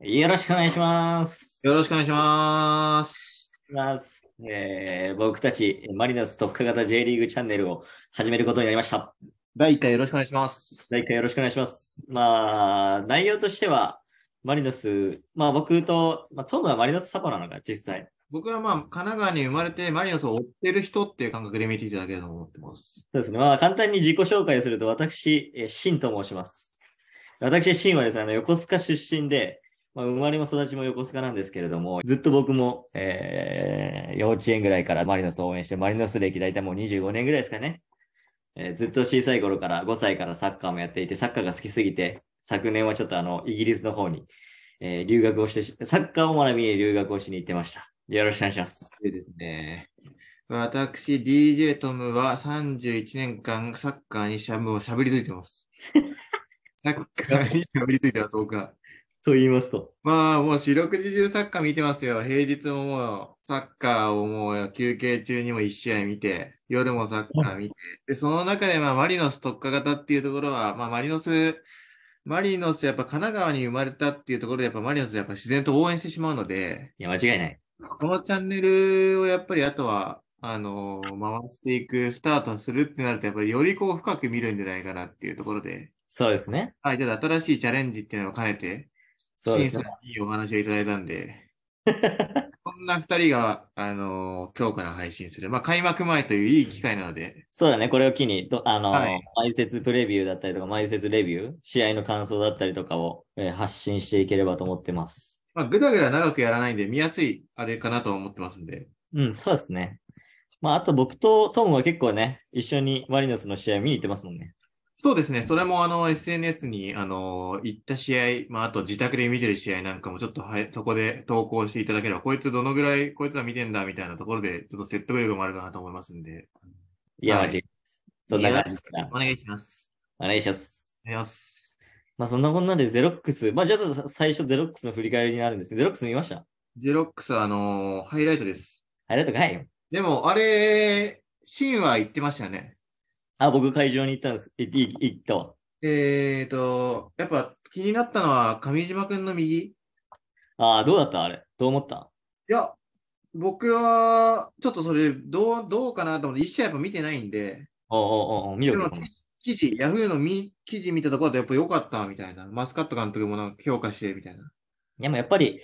よろしくお願いします。よろしくお願いします。ますえー、僕たち、マリナス特化型 J リーグチャンネルを始めることになりました。第1回よろしくお願いします。第1回よろしくお願いします。まあ、内容としては、マリノス、まあ僕と、まあ、トムはマリノスサポなのか、実際。僕はまあ、神奈川に生まれて、マリノスを追ってる人っていう感覚で見ていただければと思ってます。そうですね。まあ、簡単に自己紹介すると、私、えシンと申します。私、シンはですね、あの横須賀出身で、まあ、生まれも育ちも横須賀なんですけれども、ずっと僕も、えー、幼稚園ぐらいからマリノスを応援して、マリノス歴大体もう25年ぐらいですかね。えー、ずっと小さい頃から、5歳からサッカーもやっていて、サッカーが好きすぎて、昨年はちょっとあの、イギリスの方に、えー、留学をして、サッカーを学びに留学をしに行ってました。よろしくお願いします。いいですね。私、DJ トムは31年間サッカーにしゃぶしゃぶりついてます。サッカーにしゃぶりついてます、僕は。と言いますと。まあ、もう四六時中サッカー見てますよ。平日ももう、サッカーをもう休憩中にも1試合見て、夜もサッカー見て、で、その中で、まあ、マリノス特化型っていうところは、まあ、マリノス、マリノス、やっぱ神奈川に生まれたっていうところで、やっぱマリノス、やっぱ自然と応援してしまうので、いや、間違いない。このチャンネルをやっぱり、あとは、あのー、回していく、スタートするってなると、やっぱりよりこう深く見るんじゃないかなっていうところで。そうですね。はい、ちょっと新しいチャレンジっていうのを兼ねて、シンさいいお話をいただいたんで、こんな2人が、あのー、今日から配信する、まあ、開幕前といういい機会なので。そうだね、これを機に、あのーはい、毎節プレビューだったりとか、毎節レビュー、試合の感想だったりとかを、えー、発信していければと思ってます。まあ、ぐだぐだ長くやらないんで、見やすいあれかなと思ってますんで。うん、そうですね。まあ、あと僕とトムは結構ね、一緒にマリノスの試合見に行ってますもんね。そうですね。それもあの SNS にあの行った試合、まあ、あと自宅で見てる試合なんかもちょっとはそこで投稿していただければ、こいつどのぐらいこいつは見てんだみたいなところで、ちょっと説得力もあるかなと思いますんで。いや、はい、マジ。そんな感じお願いします。お願いします。お願いします。まあそんなこんなんでゼロックス、まあじゃあ最初ゼロックスの振り返りになるんですけど、ゼロックス見ましたゼロックスはあのー、ハイライトです。ハイライトかいでもあれ、シーンは言ってましたよね。あ、僕会場に行ったんです。行ったわ。えっ、ー、と、やっぱ気になったのは上島君の右。ああ、どうだったあれ。どう思ったいや、僕はちょっとそれどう、どうかなと思って、一社やっぱ見てないんで。あ、あ見ろ記事、ヤフーのみ記事見たところでやっぱ良かったみたいな。マスカット監督もなんか評価してみたいな。いや、もやっぱり、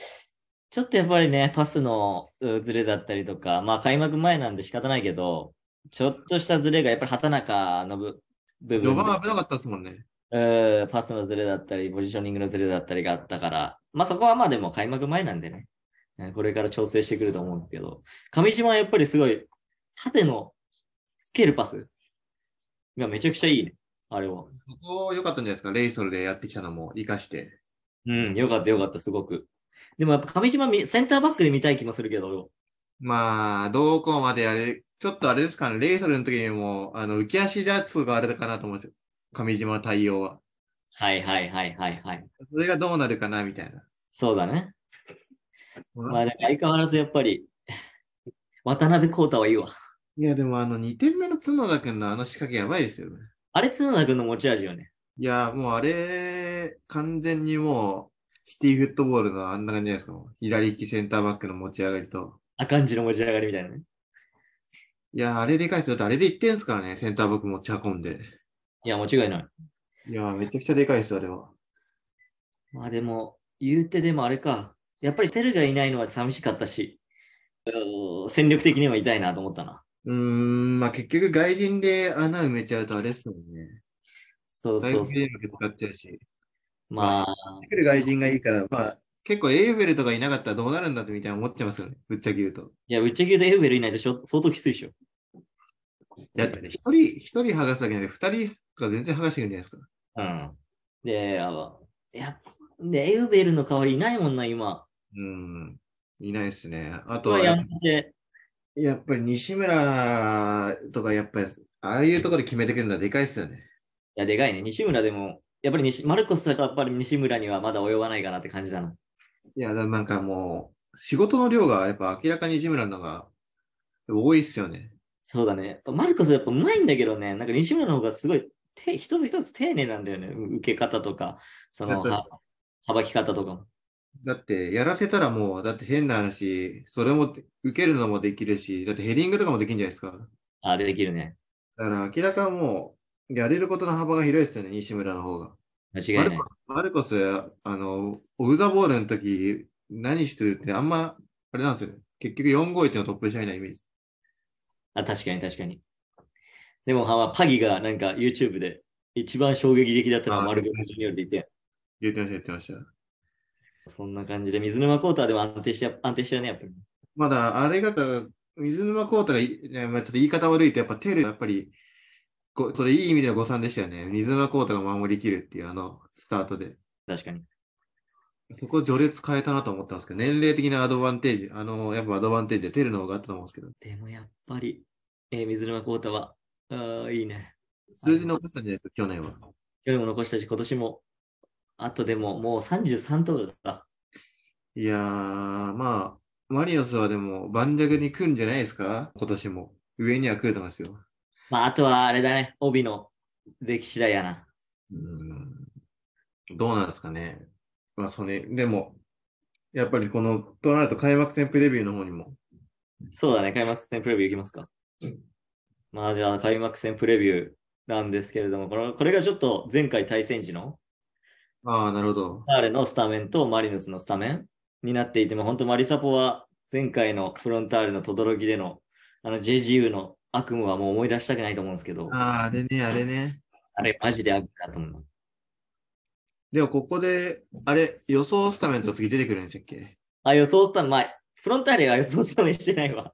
ちょっとやっぱりね、パスのずれだったりとか、まあ開幕前なんで仕方ないけど、ちょっとしたズレがやっぱり畑中の部分。4番危なかったですもんね。うん、パスのズレだったり、ポジショニングのズレだったりがあったから、まあそこはまあでも開幕前なんでね、これから調整してくると思うんですけど、上島はやっぱりすごい、縦のつけるパスがめちゃくちゃいいね、あれは。そこ良かったんじゃないですか、レイソルでやってきたのも生かして。うん、良かった良かった、すごく。でもやっぱ上島、センターバックで見たい気もするけど、まあ、どこまでやるちょっとあれですかね、レイソルの時にも、あの、浮き足立つがあれかなと思うんですよ。上島の対応は。はいはいはいはいはい。それがどうなるかな、みたいな。そうだね。まあ、相変わらずやっぱり、渡辺康太はいいわ。いや、でもあの、2点目の角田君のあの仕掛けやばいですよね。あれ、角田君の持ち味よね。いや、もうあれ、完全にもう、シティフットボールのあんな感じじゃないですか。左利きセンターバックの持ち上がりと。赤んじの持ち上がりみたいなね。いや、あれでかいっすよ。あれでってんすからね、センターバック持ち運んで。いや、間違いない。いや、めちゃくちゃでかいっすよ、あれは。まあでも、言うてでもあれか。やっぱりテルがいないのは寂しかったし、戦力的には痛いなと思ったな。うーん、まあ結局外人で穴埋めちゃうとあれっすもんね。そうそうそう。外人で使っちゃうし。まあ。来る外人がいいから、まあ、結構エウベルとかいなかったらどうなるんだってみたいな思っちゃいますよね。ぶっちゃけ言うと。いや、ぶっちゃけ言うとエウベルいないと相当きついでしょ。だってね、一人、一人剥がすだけで、二人が全然剥がしてくるんじゃないですか。うん。で、あの、やで、エウベルの代わりいないもんな、今。うん。いないっすね。あとはや、やっぱり西村とか、やっぱり、ああいうところで決めてくるのはでかいっすよね。いや、でかいね。西村でも、やっぱり西マルコスだとやっぱり西村にはまだ及ばないかなって感じだな。いや、なんかもう、仕事の量がやっぱ明らかにジムラのが多いっすよね。そうだね。やっぱマルコスやっぱうまいんだけどね、なんか西村の方がすごいて一つ一つ丁寧なんだよね。受け方とか、そのさばき方とかも。だって、やらせたらもう、だって変な話、それも受けるのもできるし、だってヘディングとかもできるんじゃないですか。あ、できるね。だから明らかもう、やれることの幅が広いですよね、西村の方が。間違いない。マルコス、あの、オブザボールの時、何してるってあんま、あれなんですよ結局451のトップでしないイメージです。あ、確かに確かに。でも、はパギがなんか YouTube で一番衝撃的だったのはマルコス・によって言って。言ってました、言ってました。そんな感じで、水沼コーターでも安定して、安定してるね、やっぱり。まだ、あれが、水沼コーターが、ね、まあ、ちょっと言い方悪いと、やっぱテル、やっぱり、ごそれいい意味での誤算でしたよね。水沼宏太が守りきるっていうあのスタートで。確かに。そこ序列変えたなと思ったんですけど、年齢的なアドバンテージ、あの、やっぱアドバンテージでテルの方があったと思うんですけど。でもやっぱり、えー、水沼宏太は、ああ、いいね。数字残したんじゃないですか、去年は。去年も残したし、今年も、あとでももう33とだった。いやー、まあ、マリノスはでも盤石に来るんじゃないですか今年も。上には来ると思いますよ。まあ、あとはあれだね、帯の歴史だやな。うん。どうなんですかね。まあ、それ、でも、やっぱりこの、となると開幕戦プレビューの方にも。そうだね、開幕戦プレビューいきますか。うん、まあ、じゃあ、開幕戦プレビューなんですけれども、これこれがちょっと前回対戦時の、ああ、なるほど。彼のスタメンとマリノスのスタメンになっていても、本当マリサポは前回のフロンターレの轟での、あの JGU の悪夢はもう思い出したくないと思うんですけど。ああ、あれね、あれね。あれ、マジで悪夢だと思う。でも、ここで、あれ、予想スタメンと次出てくるんでしたっけあ、予想スタメン、前、フロンターレは予想スタメンしてないわ。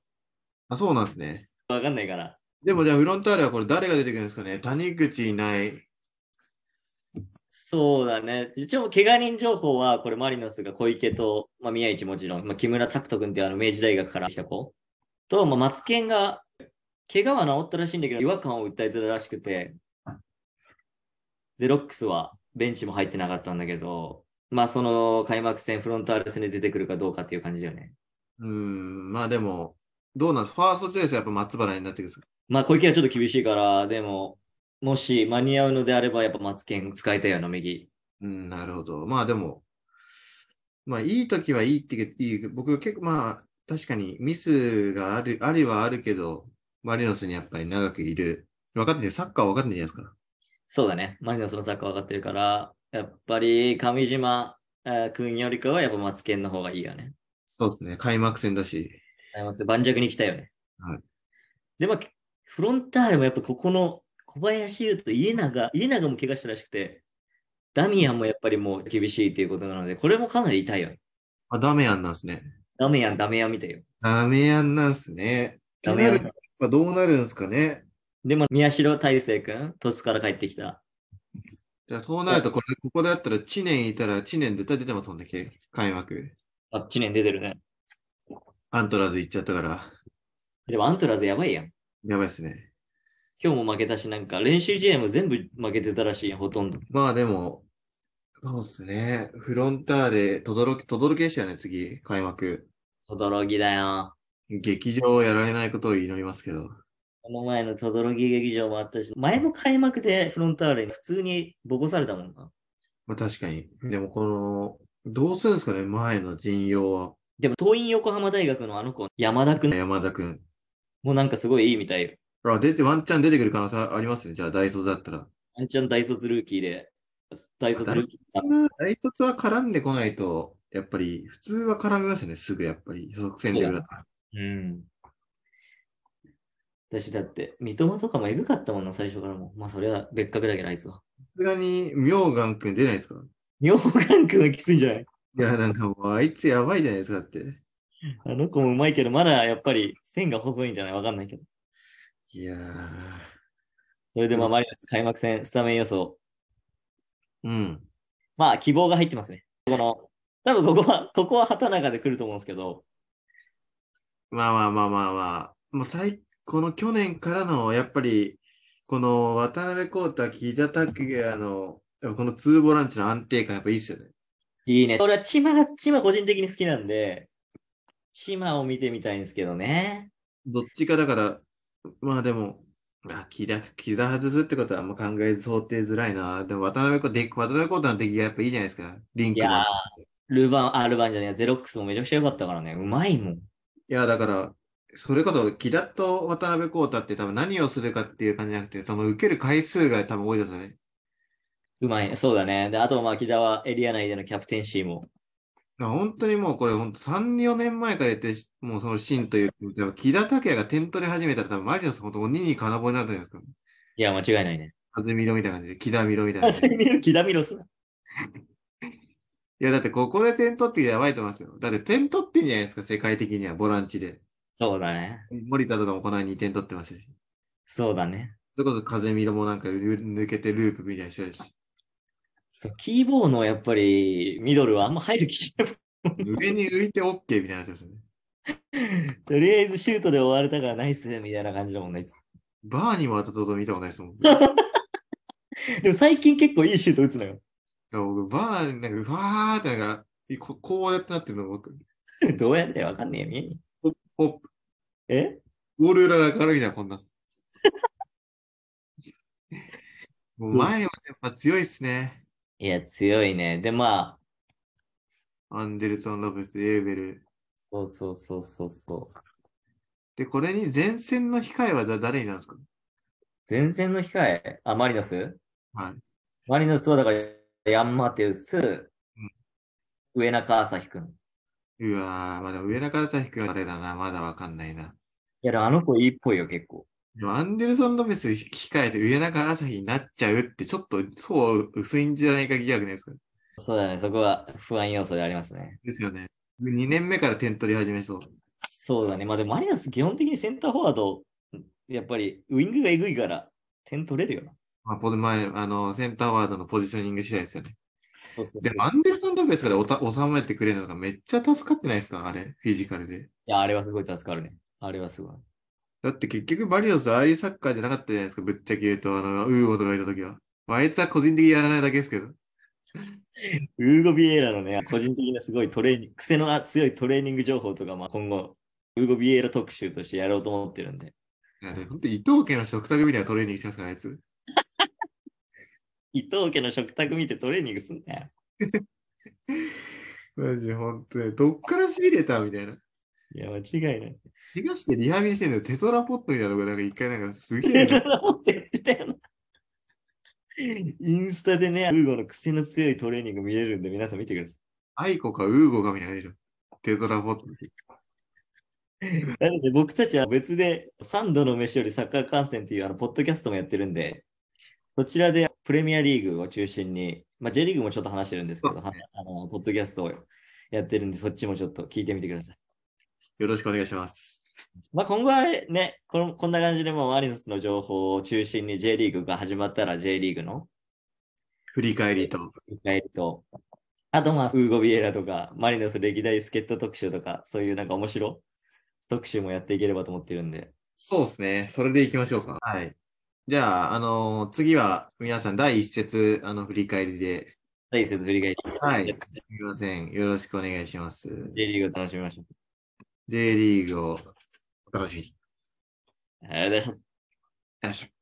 あ、そうなんですね。わかんないから。でも、じゃあ、フロンターレはこれ誰が出てくるんですかね谷口いない。そうだね。一応、怪我人情報は、これ、マリノスが小池と、まあ、宮市もちろん、まあ、木村拓人君っていうあの明治大学から来た子と、まあ、松健が怪我は治ったらしいんだけど、違和感を訴えてたらしくて、ゼロックスはベンチも入ってなかったんだけど、まあその開幕戦、フロンターレ戦で出てくるかどうかっていう感じだよね。うん、まあでも、どうなんですかファーストチェイスはやっぱ松原になってくるまあ小池はちょっと厳しいから、でも、もし間に合うのであれば、やっぱ松健使いたいよな、右。うん、なるほど。まあでも、まあいい時はいいって言う、僕結構まあ確かにミスがある、あいはあるけど、マリノスにやっぱり長くいる。分かってて、サッカー分かってんじゃないですか。そうだね。マリノスのサッカー分かってるから、やっぱり上島君よりかはやっぱ松ツの方がいいよね。そうですね。開幕戦だし。開幕戦、盤石に来たよね。はい。で、も、フロンターレもやっぱここの小林優と家永、家永も怪我したらしくて、ダミアンもやっぱりもう厳しいということなので、これもかなり痛いよ。あ、ダメアンなんですね。ダメアン、ダメアンみたいよ。ダメアンなんですね。ダメアン。まあ、どうなるんですかね。でも、宮代大成君、途中から帰ってきた。じゃあ、そうなると、これ、ここだったら、知念いたら、知念絶対出てますもんね、開幕。あ、知念出てるね。アントラーズ行っちゃったから。でも、アントラーズやばいやん。やばいっすね。今日も負けたし、なんか、練習試合も全部負けてたらしいほとんど。まあ、でも、そうっすね。フロンターレ、とどろき、とどろきでしたよね、次、開幕。とどろきだよ。劇場をやられないことを祈りますけど。この前の轟劇場もあったし、前も開幕でフロンターレに普通にボコされたもんな。まあ、確かに。でもこの、どうするんですかね、前の陣容は。でも、東院横浜大学のあの子、山田君。山田君。もうなんかすごいいいみたいよ。あ、出て、ワンチャン出てくる可能性ありますね。じゃあ、大卒だったら。ワンチャン大卒ルーキーで。大卒ルーキー。大卒は絡んでこないと、やっぱり、普通は絡みますね、すぐやっぱり、予測戦略だから。うん。私だって、三笘とかもエグかったもんな、最初からも。まあ、それは別格だけど、あいつは。さすがに、妙眼くん出ないですか妙眼くんはきついんじゃないいや、なんかもう、あいつやばいじゃないですかって。あの子もうまいけど、まだやっぱり線が細いんじゃないわかんないけど。いやー。それでまあ、マリナス開幕戦、スタメン予想。うん。まあ、希望が入ってますね。この、多分ここは、ここは畑中で来ると思うんですけど、まあまあまあまあまあ、もう最、この去年からの、やっぱり、この渡辺康太、木田拓也の、このツーボランチの安定感、やっぱいいですよね。いいね。俺はチマが、チマ個人的に好きなんで、チマを見てみたいんですけどね。どっちかだから、まあでも、あ、木田、木田外すってことはあんま考え、想定づらいな。でも渡辺太、渡辺康太の出来がやっぱいいじゃないですか。リンクも。ルヴバン、あ、ルヴバンじゃねえ、ゼロックスもめちゃくちゃ良かったからね。うまいもん。いや、だから、それこそ、キ田と渡辺康太って多分何をするかっていう感じじゃなくて、その受ける回数が多分多いですよね。うまいね、そうだね。で、あと、まあ、キラはエリア内でのキャプテンシーも。本当にもうこれ、本当3、4年前から言って、もうそのシーンという、木田拓也が点取り始めたら、多分マリノス、本当鬼に金棒になるんじゃないですか。いや、間違いないね。はずみろみたいな感じで、木田みろみたいな。はずみろ、木田みろす。いや、だってここで点取ってやばいと思いますよ。だって点取ってんじゃないですか、世界的にはボランチで。そうだね。森田とかもこの間2点取ってましたし。そうだね。それこそ風見色もなんか抜けてループみたいな人だし。そうキーボーのやっぱりミドルはあんま入る気しない。上に浮いて OK みたいなですね。とりあえずシュートで終われたからナイスみたいな感じだもんね。バーにも当たったこと見たことないですもん、ね。でも最近結構いいシュート打つのよ。僕、バー、なんか、うわーってなんか、ここうやってなってるの、僕。どうやってわかんねえよ、ポップ、ポップ。えオールラが軽いな、こんな。もう前はやっぱ強いっすね。いや、強いね。で、まあ。アンデルソン・ロブス、エーベル。そうそうそうそうそう。で、これに前線の控えはだ誰になるんですか前線の控えあ、マリノスはい。マリノスはだから、ヤン・マテウス、うん、上中朝日くん。うわー、まだ上中朝日くんあれだな、まだわかんないな。いや、あの子いいっぽいよ、結構。でもアンデルソン・ロペス控えて上中朝日になっちゃうって、ちょっとそう薄いんじゃないか疑惑ですか。そうだね、そこは不安要素でありますね。ですよね。2年目から点取り始めそう。そうだね。まあでもマリナス基本的にセンターフォワード、やっぱりウィングがえぐいから点取れるよな。まあ、この前、あの、センターワードのポジショニング次第ですよね。そうそうでも、アンデルソン・ロペスからおた収めてくれるのがめっちゃ助かってないですかあれ、フィジカルで。いや、あれはすごい助かるね。あれはすごい。だって結局、バリオス、ああいうサッカーじゃなかったじゃないですか、ぶっちゃけ言うと、あの、ウーゴとかいたときは。まあ、いつは個人的にやらないだけですけど。ウーゴ・ビエラのね、個人的なすごいトレーニング、癖の強いトレーニング情報とか、まあ、今後、ウーゴ・ビエラ特集としてやろうと思ってるんで。いや、本当伊藤家の食卓みたいなトレーニングしてますから、あいつ。伊藤家の食卓見てトレーニングすんねよ。マジ、本当に。どっから仕入れたみたいな。いや、間違いない。東でしてリハビリしてんのテトラポットみたいななんか一回なんかすげえ。テトラポットやってたよな。インスタでね、ウーゴの癖の強いトレーニング見れるんで、皆さん見てください。アイコかウーゴかみたいなでしょ。テトラポット。なので僕たちは別で、サンドの飯よりサッカー観戦っていうあのポッドキャストもやってるんで、そちらでプレミアリーグを中心に、まあ、J リーグもちょっと話してるんですけど、ね、あのポッドキャストをやってるんで、そっちもちょっと聞いてみてください。よろしくお願いします。まあ、今後はねこの、こんな感じでもうマリノスの情報を中心に J リーグが始まったら J リーグの振り返りと。振り返りと。あと、まあ、ウーゴビエラとか、マリノス歴代助っト特集とか、そういうなんか面白特集もやっていければと思ってるんで。そうですね。それでいきましょうか。はい。じゃあ、あのー、次は皆さん第一節あの振り返りで。第一節振り返り。はい。すみません。よろしくお願いします。J リーグを楽しみましょう。J リーグをお楽しみに。ありがとうございました。